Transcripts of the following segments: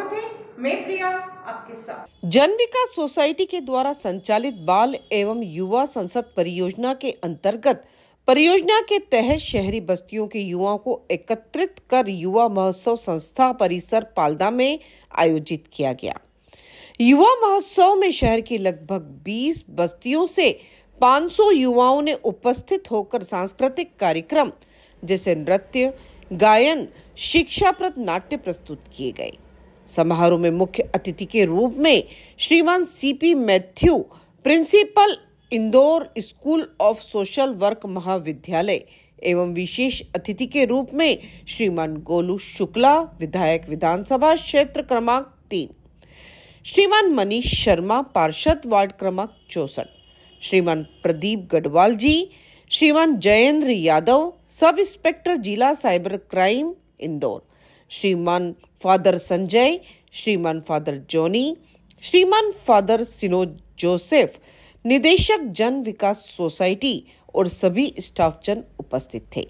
स्वागत है मैं प्रिया आपके साथ जन विकास सोसाइटी के द्वारा संचालित बाल एवं युवा संसद परियोजना के अंतर्गत परियोजना के तहत शहरी बस्तियों के युवाओं को एकत्रित कर युवा महोत्सव संस्था परिसर पालदा में आयोजित किया गया युवा महोत्सव में शहर की लगभग 20 बस्तियों से 500 युवाओं ने उपस्थित होकर सांस्कृतिक कार्यक्रम जैसे नृत्य गायन शिक्षाप्रद नाट्य प्रस्तुत किए गए समारोह में मुख्य अतिथि के रूप में श्रीमान CP Matthew principal Indore school of social work महाविद्यालय एवं विशेष अतिथि के रूप में श्रीमान गोलू शुक्ला विधायक विधानसभा क्षेत्र क्रमांक तीन श्रीमान मनीष शर्मा पार्षद वार्ड क्रमांक चौसठ श्रीमान प्रदीप गढ़वाल जी श्रीमान जयेंद्र यादव सब इंस्पेक्टर जिला साइबर क्राइम इंदौर श्रीमान फादर संजय श्रीमान फादर जॉनी श्रीमान फादर सिनो जोसेफ निदेशक जन विकास सोसाइटी और सभी स्टाफ जन उपस्थित थे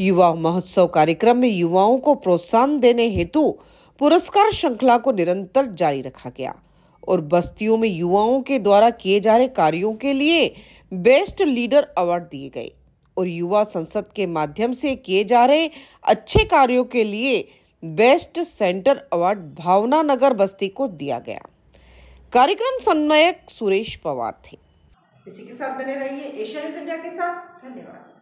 युवा महोत्सव कार्यक्रम में युवाओं को प्रोत्साहन देने हेतु पुरस्कार श्रृंखला को निरंतर जारी रखा गया और बस्तियों में युवाओं के द्वारा किए जा रहे कार्यों के लिए बेस्ट लीडर अवार्ड दिए गए और युवा संसद के माध्यम से किए जा रहे अच्छे कार्यों के लिए best centre award Bhavna Nagar बस्ती को दिया गया कार्यक्रम समन्वयक सुरेश पवार थे इसी के साथ बने रहिए न्यूज इंडिया के साथ धन्यवाद